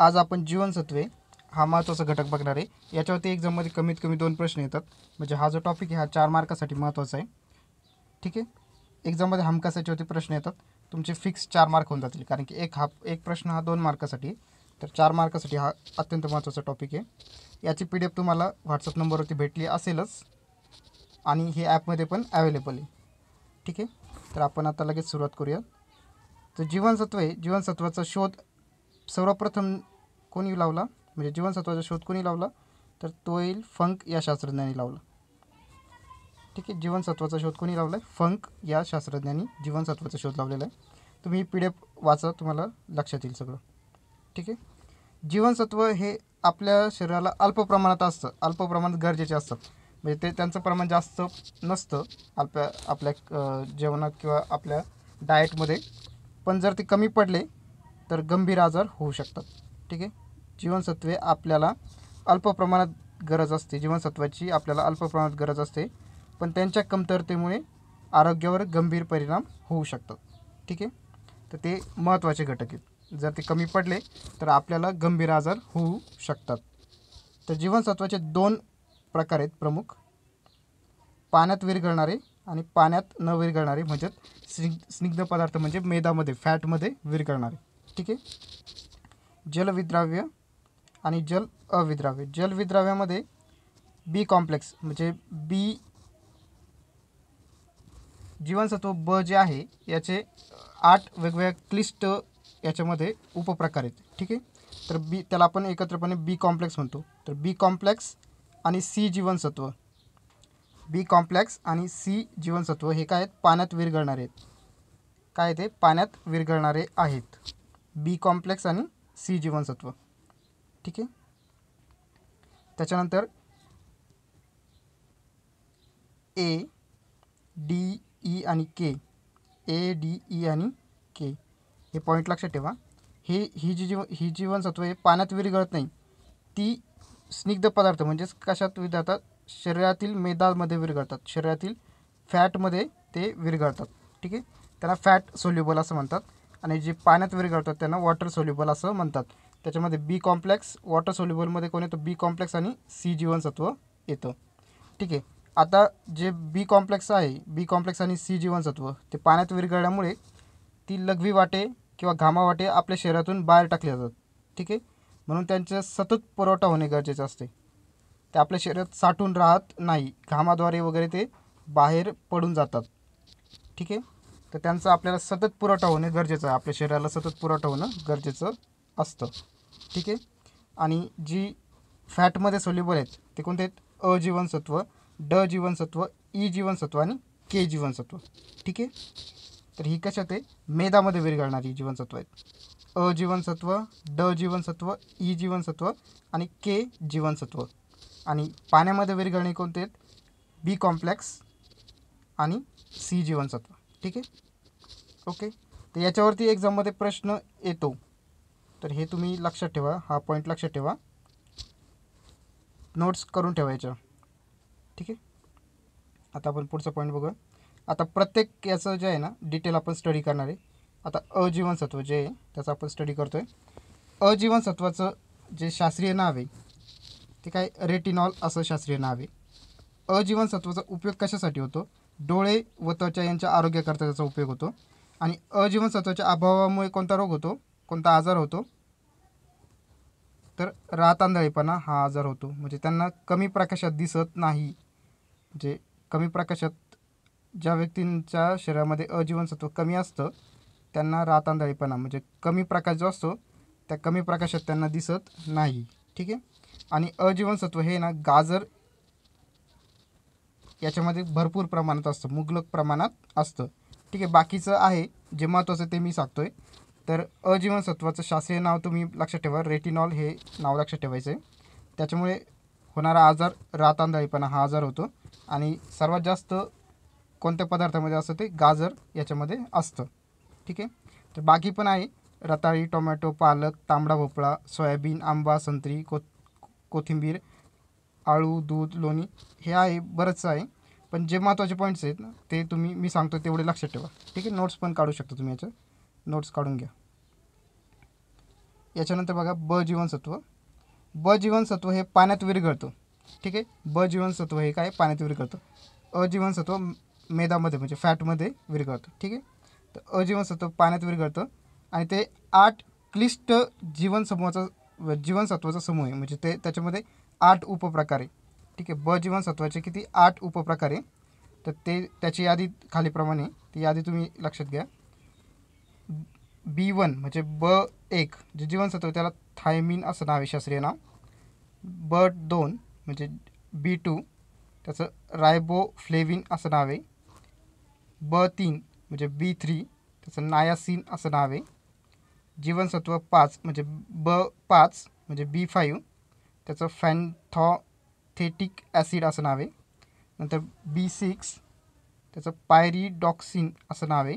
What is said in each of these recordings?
आज आपण जीवनसत्वे हा महत्त्वाचा घटक बघणार आहे याच्यावरती एक्झाममध्ये कमीत कमी दोन प्रश्न येतात म्हणजे हा जो टॉपिक आहे हा चार मार्कासाठी महत्त्वाचा आहे ठीक आहे एक्झाममध्ये हमखास याच्यावरती प्रश्न येतात तुमचे फिक्स चार मार्क होऊन जातील कारण की एक हा एक प्रश्न हा दोन मार्कासाठी तर चार मार्कासाठी हा अत्यंत महत्त्वाचा टॉपिक आहे याची पी डी एफ तुम्हाला व्हॉट्सअप नंबरवरती भेटली असेलच आणि हे ॲपमध्ये पण अवेलेबल आहे ठीक आहे तर आपण आता लगेच सुरुवात करूया तर जीवनसत्वे जीवनसत्वाचा शोध सर्वप्रथम कोणी लावला म्हणजे जीवनसत्वाचा शोध कोणी लावला तर तो येईल फंक या शास्त्रज्ञांनी लावला ठीक आहे जीवनसत्वाचा शोध कोणी लावला आहे फंक या शास्त्रज्ञांनी जीवनसत्वाचा शोध लावलेला आहे तुम्ही पी डी एफ वाचा तुम्हाला लक्षात येईल सगळं ठीक आहे जीवनसत्व हे आपल्या शरीराला अल्प प्रमाणात असतं अल्प प्रमाणात गरजेचे असतं म्हणजे ते त्यांचं प्रमाण जास्त नसतं आपल्या आपल्या जेवणात किंवा आपल्या डाएटमध्ये पण जर ते कमी पडले तर गंभीर आजार होऊ शकतात ठीक आहे जीवनसत्वे आपल्याला अल्प प्रमाणात गरज असते जीवनसत्वाची आपल्याला अल्प प्रमाणात गरज असते पण त्यांच्या कमतरतेमुळे आरोग्यावर गंभीर परिणाम होऊ शकतात ठीक आहे तर ते महत्त्वाचे घटक आहेत जर ते कमी पडले तर आपल्याला गंभीर आजार होऊ शकतात तर जीवनसत्वाचे दोन प्रकार आहेत प्रमुख पाण्यात विरघळणारे आणि पाण्यात न विरघळणारे म्हणजेच स्निग्ध स्निग्ध पदार्थ म्हणजे मेदामध्ये फॅटमध्ये विरघळणारे ठीक आहे जलविद्राव्य आणि जल अविद्राव्य जलविद्राव्यामध्ये बी कॉम्प्लेक्स म्हणजे बी जीवनसत्व ब जे आहे याचे आठ वेगवेगळ्या क्लिष्ट याच्यामध्ये उपप्रकार आहेत ठीक आहे तर बी त्याला आपण एकत्रपणे बी कॉम्प्लेक्स म्हणतो तर बी कॉम्प्लेक्स आणि सी जीवनसत्व बी कॉम्प्लेक्स आणि सी जीवनसत्व हे काय आहेत पाण्यात विरघळणारे आहेत काय ते पाण्यात विरघळणारे आहेत बी कॉम्प्लेक्स आणि सी जीवनसत्व ठीक आहे त्याच्यानंतर ए डी ई आणि के ए डी ई आणि के हे पॉईंट लक्षात ठेवा हे ही जी जीव ही जीवनसत्व हे पाण्यात विरघळत नाही ती स्निग्ध पदार्थ म्हणजेच कशात विरघळतात शरीरातील मेदामध्ये विरघळतात शरीरातील फॅटमध्ये ते विरघळतात ठीक आहे त्याला फॅट सोल्युबल असं म्हणतात आणि जे पाण्यात विरघळतात त्यांना वॉटर सोल्युबल असं म्हणतात त्याच्यामध्ये बी कॉम्प्लेक्स वॉटर सोल्युबलमध्ये कोण येतो बी कॉम्प्लेक्स आणि सी जीवनसत्व येतं ठीक आहे आता जे बी कॉम्प्लेक्स आहे बी कॉम्प्लेक्स आणि सी जीवनसत्व ते पाण्यात विरघळल्यामुळे ती लघवी वाटे किंवा घामावाटे आपल्या शरीरातून बाहेर टाकली जातात ठीक आहे म्हणून त्यांचा सतत पुरवठा होणे गरजेचं असते ते आपल्या शरीरात साठून राहत नाही घामाद्वारे वगैरे ते बाहेर पडून जातात ठीक आहे तर त्यांचा आपल्याला सतत पुरवठा होणे गरजेचं आहे आपल्या शरीराला सतत पुरवठा होणं गरजेचं असतं ठीक आहे आणि जी फॅटमध्ये सोल्युबल आहेत ते कोणते आहेत अ जीवनसत्व ड जीवनसत्व ई जीवनसत्व आणि के जीवनसत्व ठीक आहे तर ही कशात आहे मेदामध्ये विरघळणारी जीवनसत्व आहेत अ जीवनसत्व ड जीवनसत्व ई जीवनसत्व आणि के जीवनसत्व आणि पाण्यामध्ये विरघळणे कोणते आहेत बी कॉम्प्लेक्स आणि सी जीवनसत्व ठीक आहे ओके तर याच्यावरती एक्झाममध्ये प्रश्न येतो तर हे तुम्ही लक्षात ठेवा हा पॉईंट लक्षात ठेवा नोट्स करून ठेवायच्या ठीक आहे आता आपण पुढचा पॉईंट बघूया आता प्रत्येक याचं जे आहे ना डिटेल आपण स्टडी करणार आहे आता अजीवनसत्व जे आहे त्याचा आपण स्टडी करतो आहे अजीवनसत्वाचं जे शास्त्रीय नाव आहे ते काय रेटिनॉल असं शास्त्रीय नाव आहे अजीवनसत्वाचा उपयोग कशासाठी होतो डोळे व त्वचा यांच्या आरोग्याकरता त्याचा उपयोग होतो आणि अजीवनसत्वाच्या अभावामुळे कोणता रोग होतो कोणता आजार होतो तर रातांधळेपणा हा आजार होतो म्हणजे त्यांना कमी प्रकाशात दिसत नाही म्हणजे कमी प्रकाशात ज्या व्यक्तींच्या शरीरामध्ये अजीवनसत्व कमी असतं त्यांना रातांधळेपणा म्हणजे कमी प्रकाश जो असतो त्या कमी प्रकाशात त्यांना दिसत नाही ठीक आहे आणि अजीवनसत्व हे ना गाजर याच्यामध्ये भरपूर प्रमाणात असतं मुगलक प्रमाणात असतं ठीक आहे बाकीचं आहे जे महत्त्वाचं ते मी सांगतो आहे तर अजीवनसत्वाचं शास्त्रीय नाव तुम्ही लक्षात ठेवा रेटिनॉल हे नाव लक्षात ठेवायचं आहे त्याच्यामुळे होणारा आजार रातांदळीपणा हा आजार होतो आणि सर्वात जास्त कोणत्या पदार्थामध्ये असतं ते गाजर याच्यामध्ये असतं ठीक आहे तर बाकी पण आहे रताळी टोमॅटो पालक तांबडा भोपळा सोयाबीन आंबा संत्री को कोथिंबीर आळू दूध लोणी हे आहे बरंचसं आहे पण जे महत्त्वाचे पॉईंट्स आहेत ना ते तुम्ही मी सांगतो तेवढे लक्षात ठेवा ठीक आहे नोट्स पण काढू शकता तुम्ही याच्यात नोट्स काढून घ्या याच्यानंतर बघा ब जीवनसत्व ब जीवनसत्व हे पाण्यात विरघळतं ठीक आहे ब जीवनसत्व हे काय पाण्यात विरघळतं अजीवनसत्व मेदामध्ये म्हणजे फॅटमध्ये विरघळतं ठीक आहे तर अजीवनसत्व पाण्यात विरघळतं आणि ते आठ क्लिष्ट जीवनसमूहाचा जीवनसत्वाचा समूह आहे म्हणजे ते त्याच्यामध्ये आठ उपप्रकारे ठीक आहे ब जीवनसत्वाचे किती आठ उपप्रकारे तर ते त्याची यादी खालीप्रमाणे ती यादी तुम्ही लक्षात घ्या बी वन म्हणजे ब एक जे जीवनसत्व त्याला थायमिन असं नाव आहे शास्त्रीय नाव ब दोन म्हणजे बी टू त्याचं रायबो फ्लेविन असं नाव आहे ब तीन म्हणजे बी थ्री त्याचं नायासिन असं नाव आहे जीवनसत्व पाच म्हणजे ब पाच म्हणजे बी फाईव्ह त्याचं फॅनथॉथेटिक ॲसिड असं नाव आहे नंतर बी सिक्स त्याचं पायरीडॉक्सिन असं नाव आहे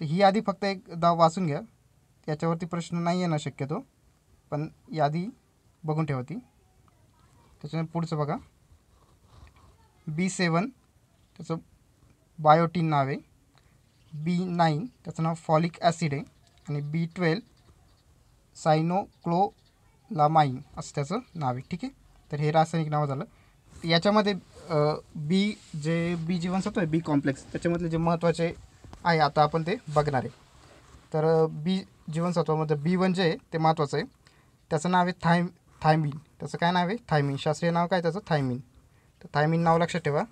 तर ही यादी फक्त एकदा वाचून घ्या याच्यावरती प्रश्न नाही येणं शक्यतो पण यादी बघून ठेवा ती त्याच्यानं पुढचं बघा बी सेवन त्याचं बायोटीन नाव आहे बी नाईन त्याचं नाव फॉलिक ॲसिड आहे आणि बी ट्वेल्व सायनोक्लो लामाईन असं त्याचं नाव आहे ठीक आहे तर हे रासायनिक नाव झालं याच्यामध्ये बी जे बी जीवनसत्व आहे बी कॉम्प्लेक्स त्याच्यामधले जे महत्त्वाचे आहे आता आपण ते बघणार आहे तर बी जीवनसत्वामध्ये बी वन जे आहे ते महत्त्वाचं आहे त्याचं नाव आहे थायम थायमिन त्याचं काय नाव आहे थायमिन शास्त्रीय नाव काय त्याचं थायमिन तर थायमिन नाव लक्षात ठेवा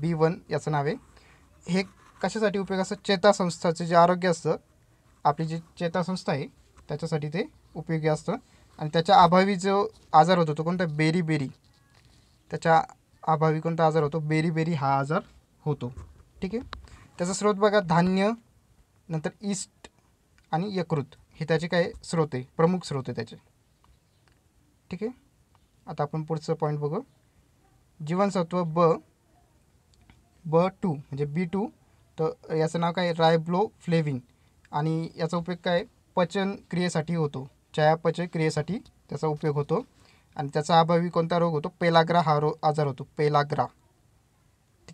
बी वन याचं नाव आहे हे कशासाठी उपयोग असतं चेतासंस्थाचं जे आरोग्य असतं आपली जी चेतासंस्था आहे त्याच्यासाठी ते उपयोगी असतं आणि त्याच्या अभावी जो आजार होतो तो कोणता बेरी बेरी त्याच्या अभावी कोणता आजार होतो बेरी बेरी हा आजार होतो ठीक आहे त्याचा स्रोत बघा धान्य नंतर ईस्ट आणि यकृत हे त्याचे काय स्रोत आहे प्रमुख स्रोत आहे त्याचे ठीक आहे आता आपण पुढचं पॉईंट बघू जीवनसत्व ब ब टू म्हणजे बी टू तर याचं नाव काय रायब्लो फ्लेविन आणि याचा उपयोग काय पचन क्रियेसाठी होतो चयापचय क्रियेसाठी त्याचा उपयोग होतो आणि त्याचा अभावी कोणता रोग होतो पेलाग्रा हा रो आजार होतो पेलाग्रा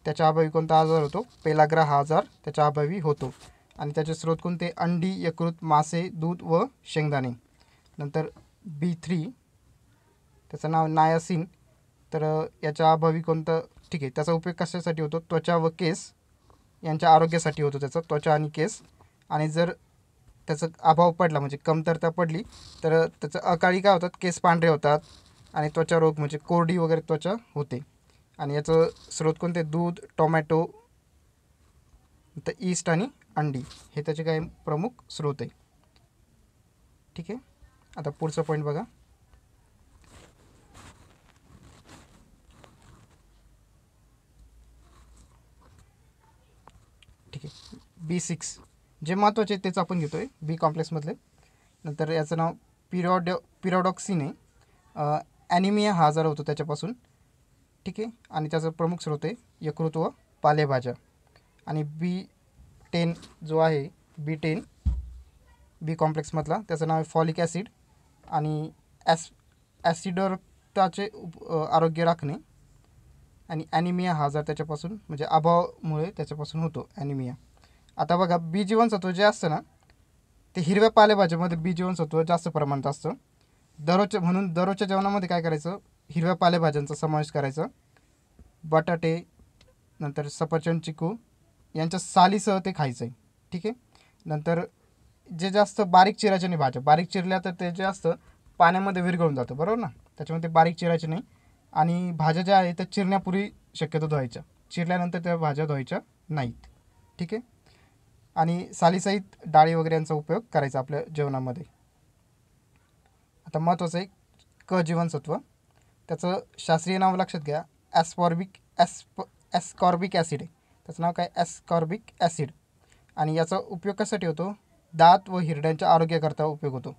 त्याच्या अभावी कोणता आजार होतो पेलाग्रा हा आजार त्याच्या अभावी होतो आणि त्याचे स्रोत कोणते अंडी यकृत मासे दूध व शेंगदाणे नंतर बी थ्री त्याचं नाव नायासिन तर याच्या अभावी कोणतं ठीक आहे त्याचा उपयोग कशासाठी होतो त्वचा व केस यांच्या आरोग्यासाठी होतो त्याचा त्वचा आणि केस आणि जर त्याचा अभाव पडला म्हणजे कमतरता पडली तर त्याचं अकाळी काय होतात केस पांढरे होतात आणि त्वचा रोग म्हणजे कोरडी वगैरे त्वचा होते आणि याचं स्रोत कोणते दूध टोमॅटो तर ईस्ट आणि अंडी हे त्याचे काही प्रमुख स्रोत आहे ठीक आहे आता पुढचा पॉईंट बघा ठीक आहे बी सिक्स जे महत्त्वाचे तेच आपण घेतो आहे बी कॉम्प्लेक्समधले नंतर याचं नाव पिरोड पिरोडॉक्सिन आहे ॲनिमिया हा आजार होतो त्याच्यापासून ठीक आहे आणि त्याचं प्रमुख स्रोत आहे यकृत व पालेभाज्या आणि बी टेन जो आहे बी टेन बी कॉम्प्लेक्समधला त्याचं नाव आहे फॉलिक ॲसिड आणि ॲस ॲसिडरताचे उप आरोग्य राखणे आणि ॲनिमिया हा आजार त्याच्यापासून म्हणजे अभावामुळे त्याच्यापासून होतो ॲनिमिया आता बघा बी जीवनसत्व जे असतं ना ते हिरव्या पालेभाज्यामध्ये बी जीवनसत्व जास्त प्रमाणात असतं दररोजच्या म्हणून दररोजच्या जेवणामध्ये काय करायचं हिरव्या पालेभाज्यांचा समावेश करायचा बटाटे नंतर सफरचंद चिकू यांच्या सालीसह ते खायचं आहे ठीक आहे नंतर जे जास्त बारीक चिरायचे नाही भाज्या बारीक चिरल्या तर ते जे असतं पाण्यामध्ये विरघळून जातं बरोबर ना त्याच्यामध्ये बारीक चिरायचे नाही आणि भाज्या ज्या आहेत त्या चिरण्यापूर्वी शक्यतो धुवायच्या चिरल्यानंतर त्या भाज्या धुवायच्या नाहीत ठीक आहे आणि सालीसहित डाळी वगैरे यांचा उपयोग करायचा आपल्या जेवणामध्ये आता महत्त्वाचं आहे क जीवनसत्व त्याचं शास्त्रीय नाव लक्षात घ्या ॲस्पॉर्बिक ॲस्प ॲस्कॉर्बिक ॲसिड आहे त्याचं नाव काय ॲस्कॉर्बिक ॲसिड आणि याचा उपयोग कशासाठी होतो दात व हिरड्यांच्या आरोग्याकरता उपयोग होतो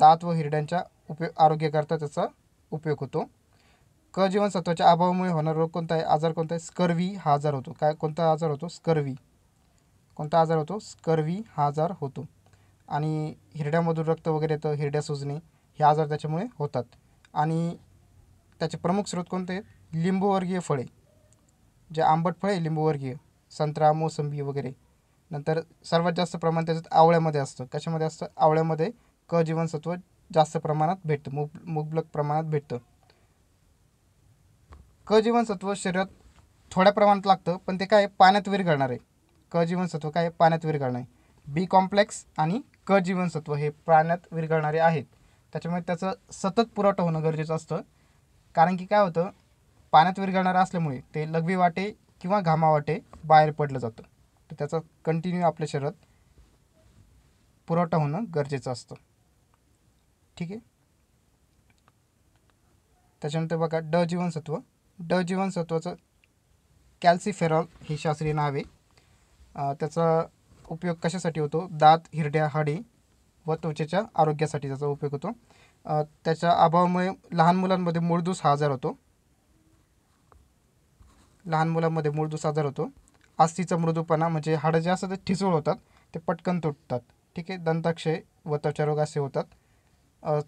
दात व हिरड्यांच्या उपयोग आरोग्याकरता त्याचा उपयोग होतो क जीवनसत्वाच्या अभावामुळे होणारा रोग कोणता आहे आजार कोणता आहे स्कर्वी हा आजार होतो काय कोणता आजार होतो स्कर्वी कोणता आजार होतो स्कर्वी हा आजार होतो आणि हिरड्यामधून रक्त वगैरे येतं हिरड्या सुजणे हे आजार त्याच्यामुळे होतात आणि त्याचे प्रमुख स्रोत कोणते आहेत लिंबूवर्गीय फळे जे आंबट फळे लिंबूवर्गीय संत्रा मोसंबी वगैरे नंतर सर्वात जास्त प्रमाण त्याच्यात आवळ्यामध्ये असतं कशामध्ये असतं आवळ्यामध्ये क जीवनसत्व जास्त प्रमाणात भेटतं मुब मुबलक प्रमाणात भेटतं क जीवनसत्व शरीरात थोड्या प्रमाणात लागतं पण ते काय पाण्यात विरघळणार आहे क जीवनसत्व काय पाण्यात विरघळणे बी कॉम्प्लेक्स आणि क जीवनसत्व हे पाण्यात विरघळणारे आहेत त्याच्यामुळे त्याचं सतत पुरवठा होणं गरजेचं असतं कारण की काय होतं पाण्यात विरघळणारं असल्यामुळे ते लघवी वाटे किंवा घामावाटे बाहेर पडलं जातं तर त्याचा कंटिन्यू आपल्या शरीरात पुरवठा होणं गरजेचं असतं ठीक आहे त्याच्यानंतर बघा ड जीवनसत्व ड जीवनसत्वाचं कॅल्सिफेरॉल हे शास्त्रीय नाव आहे त्याचा उपयोग कशासाठी होतो दात हिरड्या हाडे व त्वचेच्या आरोग्यासाठी त्याचा उपयोग होतो त्याच्या अभावामुळे लहान मुलांमध्ये मूळदूस हा आजार होतो लहान मुलांमध्ये मूळदूस आजार होतो आस्तीचा मृदूपणा म्हणजे हाडं जे असतात ते ठिसूळ होतात ते पटकन तुटतात ठीक आहे दंताक्षय व रोग असे होतात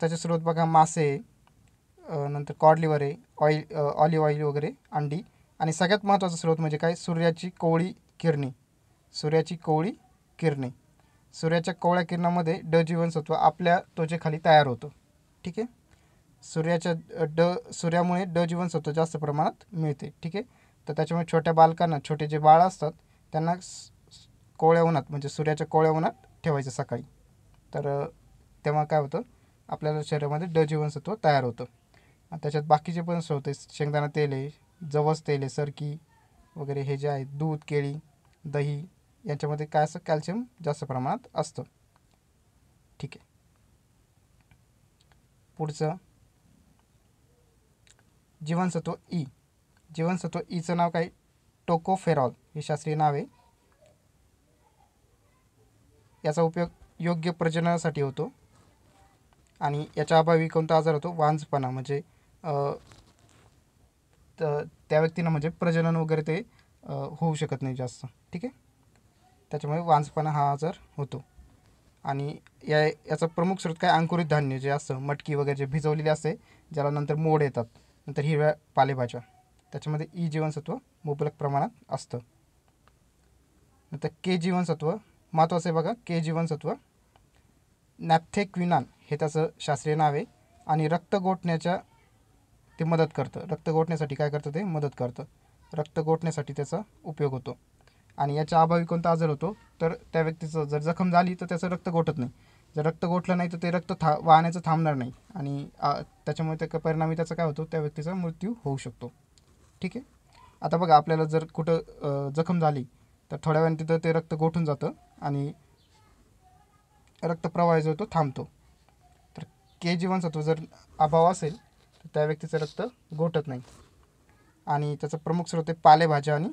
त्याचे स्रोत बघा मासे नंतर कॉडलिवर आहे ऑइल ऑलिव्ह ऑइल वगैरे अंडी आणि सगळ्यात महत्त्वाचा स्रोत म्हणजे काय सूर्याची कोवळी किरणी सूर्याची कोवळी किरणे सूर्याच्या कोवळ्या किरणामध्ये ड जीवनसत्व आपल्या त्वचेखाली तयार होतं ठीक आहे सूर्याच्या ड सूर्यामुळे ड जीवनसत्व जास्त प्रमाणात मिळते ठीक आहे तर त्याच्यामुळे छोट्या बालकांना छोटे जे बाळ असतात त्यांना कोवळ्या उन्हात म्हणजे सूर्याच्या कोवळ्या उन्हात ठेवायचं सकाळी तर तेव्हा काय होतं आपल्याला शरीरामध्ये ड जीवनसत्व तयार होतं त्याच्यात बाकीचे पण होते शेंगदाणा तेल आहे जवस तेल आहे सरकी वगैरे हे जे आहे दूध केळी दही याच्यामध्ये काय असं कॅल्शियम जास्त प्रमाणात असतं ठीक आहे पुढचं जीवनसत्व ई e. जीवनसत्व ईचं e नाव काय टोकोफेरॉल हे शास्त्रीय नाव आहे याचा उपयोग योग्य प्रजननासाठी होतो आणि याच्या अभावी कोणता आजार होतो वांजपणा म्हणजे त्या व्यक्तींना म्हणजे प्रजनन वगैरे ते होऊ शकत नाही जास्त ठीक आहे त्याच्यामुळे वांजपणा हा आजार होतो आणि या याचा प्रमुख स्रोत काय अंकुरित धान्य जे असतं मटकी वगैरे जे भिजवलेले असते ज्याला नंतर मोड येतात नंतर हिरव्या पालेभाज्या त्याच्यामध्ये ई जीवनसत्व मुबलक प्रमाणात असतं नंतर के जीवनसत्व महत्त्वाचं आहे बघा के जीवनसत्व नॅप्थेक्विनान हे त्याचं शास्त्रीय नाव आहे आणि रक्त गोठण्याच्या ते मदत करतं रक्त गोठण्यासाठी काय करतं ते मदत करतं रक्त गोठण्यासाठी त्याचा उपयोग होतो आणि याच्या अभावी कोणता आजार होतो तर त्या व्यक्तीचं जर जखम झाली तर त्याचं रक्त गोठत नाही जर रक्त गोठलं नाही तर ते रक्त था वाहण्याचं थांबणार नाही आणि त्याच्यामुळे त्या परिणामी त्याचा काय होतो त्या व्यक्तीचा मृत्यू होऊ शकतो ठीक आहे आता बघा आपल्याला जर कुठं जखम झाली तर थोड्या वेळाने तिथं ते रक्त गोठून जातं आणि रक्तप्रवाह जो तो थांबतो तर के जीवनसत्व जर अभाव असेल तर त्या व्यक्तीचं रक्त गोठत नाही आणि त्याचं प्रमुख स्रोत आहे पालेभाज्या आणि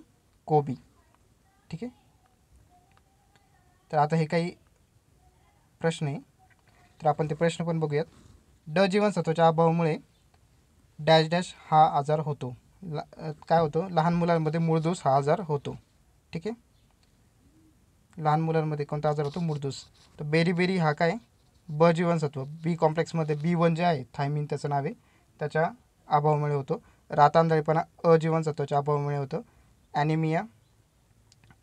कोबी ठीक आहे तर आता हे काही प्रश्न आहे तर आपण ते प्रश्न पण बघूयात ड जीवनसत्वाच्या अभावामुळे डॅश डॅश हा आजार होतो काय होतो लहान मुलांमध्ये मुळदूस हा आजार होतो ठीक आहे लहान मुलांमध्ये कोणता आजार होतो मूळदोष तर बेरी बेरी हा काय ब जीवनसत्व बी कॉम्प्लेक्समध्ये बी वन जे आहे थायमिन त्याचं नाव आहे त्याच्या अभावामुळे होतो रातांधळीपणा अ जीवनसत्वाच्या अभावामुळे होतं ॲनिमिया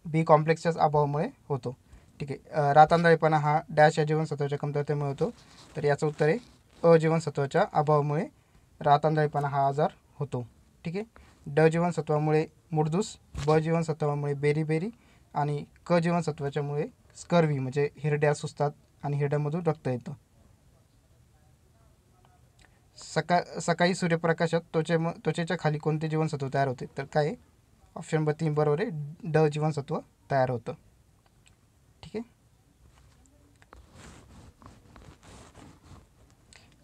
बी कॉम्प्लेक्सच्याच अभावामुळे होतो ठीक आहे रातांदळीपणा हा डॅश या जीवनसत्वाच्या कमतरतेमुळे होतो तर याचं उत्तर आहे अ जीवनसत्वाच्या अभावामुळे रातांदळीपणा हा आजार होतो ठीक आहे ड जीवनसत्वामुळे मुडदूस ब जीवनसत्वामुळे बेरी बेरी आणि क जीवनसत्वाच्यामुळे स्कर्वी म्हणजे हिरड्या सुस्तात आणि हिरड्यामधून रक्त येतं सका सकाळी सूर्यप्रकाशात त्वचे त्वचेच्या खाली कोणते जीवनसत्व तयार होते तर काय ऑप्शन नंबर तीन बरोबर आहे ड जीवनसत्व तयार होतं ठीक आहे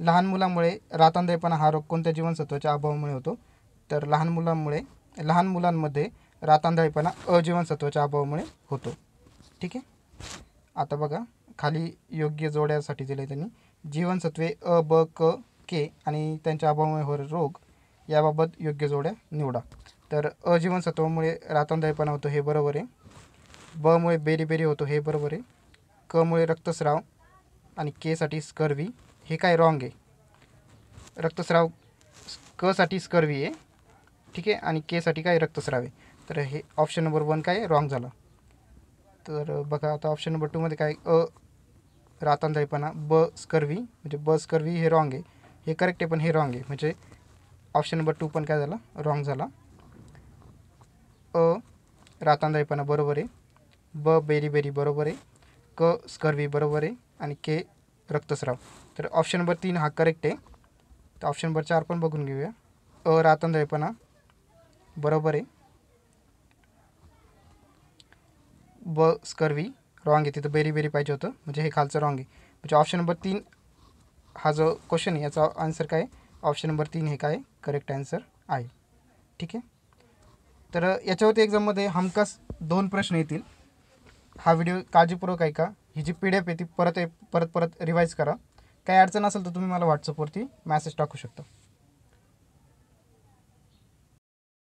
लहान मुलांमुळे रातांधळेपणा हा रोग कोणत्या जीवनसत्वाच्या अभावामुळे होतो तर लहान मुलांमुळे लहान मुलांमध्ये रातांधळेपणा अजीवनसत्वाच्या अभावामुळे होतो ठीक आहे आता बघा खाली योग्य जोड्यासाठी दिले त्यांनी जीवनसत्वे अ ब क के आणि त्यांच्या अभावामुळे हो रोग याबाबत योग्य जोड्या निवडा तर अ जीवनसत्वामुळे रातांदायपणा होतो हे बरोबर आहे ब मुळे बेरीबेरी होतो हे बरोबर आहे क मुळे रक्तस्राव आणि केसाठी स्कर्वी हे काय रॉंग आहे रक्तस्राव कसाठी स्कर्वी आहे ठीक आहे आणि केसाठी काय रक्तस्राव आहे तर हे ऑप्शन नंबर वन काय रॉंग झालं तर बघा आता ऑप्शन नंबर टूमध्ये काय अ रातांदायपणा ब स्कर्वी म्हणजे ब स्कर्वी हे रॉंग आहे हे करेक्ट आहे पण हे रॉंग आहे म्हणजे ऑप्शन नंबर टू पण काय झालं रॉंग झाला अ रातांदाईपणा बरोबर आहे ब बेरी बेरी बरोबर आहे क स्कर्वी बरोबर आहे आणि के रक्तस्राव तर ऑप्शन नंबर तीन हा करेक्ट आहे तर ऑप्शन नंबर चार पण बघून घेऊया अ रातांदळेपणा बरोबर आहे ब स्कर्वी रॉंग आहे तिथं बेरी बेरी पाहिजे होतं म्हणजे हे खालचं रॉंग आहे म्हणजे ऑप्शन नंबर तीन हा जो क्वेश्चन आहे याचा आन्सर काय ऑप्शन नंबर तीन हे काय करेक्ट आन्सर आहे ठीक आहे तर याच्यावरती एक्झाममध्ये हमखास दोन प्रश्न येतील हा व्हिडिओ काळजीपूर्वक ऐका ही जी पी डी एफ आहे ती परत परत परत रिवाईज करा काही अडचण असेल तर तुम्ही मला व्हॉट्सअपवरती मॅसेज टाकू शकता